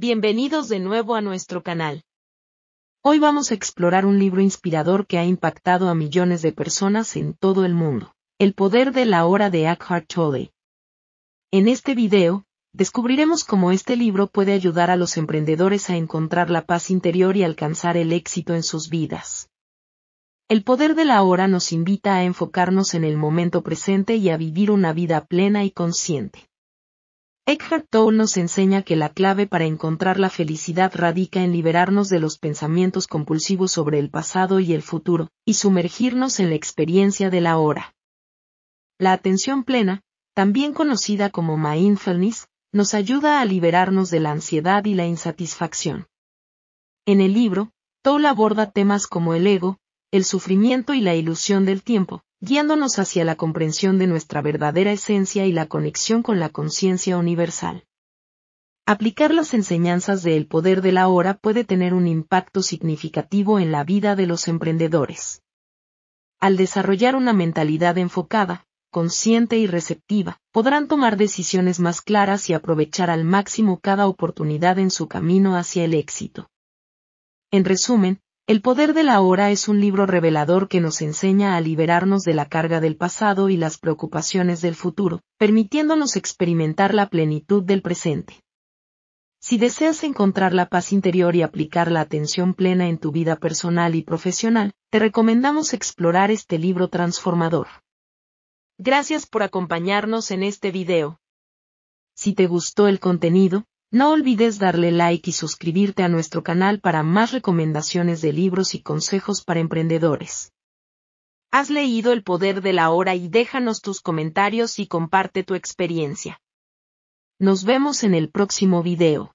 Bienvenidos de nuevo a nuestro canal. Hoy vamos a explorar un libro inspirador que ha impactado a millones de personas en todo el mundo, El poder de la hora de Eckhart Tolle. En este video, descubriremos cómo este libro puede ayudar a los emprendedores a encontrar la paz interior y alcanzar el éxito en sus vidas. El poder de la hora nos invita a enfocarnos en el momento presente y a vivir una vida plena y consciente. Eckhart Tolle nos enseña que la clave para encontrar la felicidad radica en liberarnos de los pensamientos compulsivos sobre el pasado y el futuro, y sumergirnos en la experiencia de la hora. La atención plena, también conocida como mindfulness, nos ayuda a liberarnos de la ansiedad y la insatisfacción. En el libro, Tolle aborda temas como el ego, el sufrimiento y la ilusión del tiempo, guiándonos hacia la comprensión de nuestra verdadera esencia y la conexión con la conciencia universal. Aplicar las enseñanzas del poder de la hora puede tener un impacto significativo en la vida de los emprendedores. Al desarrollar una mentalidad enfocada, consciente y receptiva, podrán tomar decisiones más claras y aprovechar al máximo cada oportunidad en su camino hacia el éxito. En resumen, el poder de la hora es un libro revelador que nos enseña a liberarnos de la carga del pasado y las preocupaciones del futuro, permitiéndonos experimentar la plenitud del presente. Si deseas encontrar la paz interior y aplicar la atención plena en tu vida personal y profesional, te recomendamos explorar este libro transformador. Gracias por acompañarnos en este video. Si te gustó el contenido, no olvides darle like y suscribirte a nuestro canal para más recomendaciones de libros y consejos para emprendedores. Has leído El Poder de la Hora y déjanos tus comentarios y comparte tu experiencia. Nos vemos en el próximo video.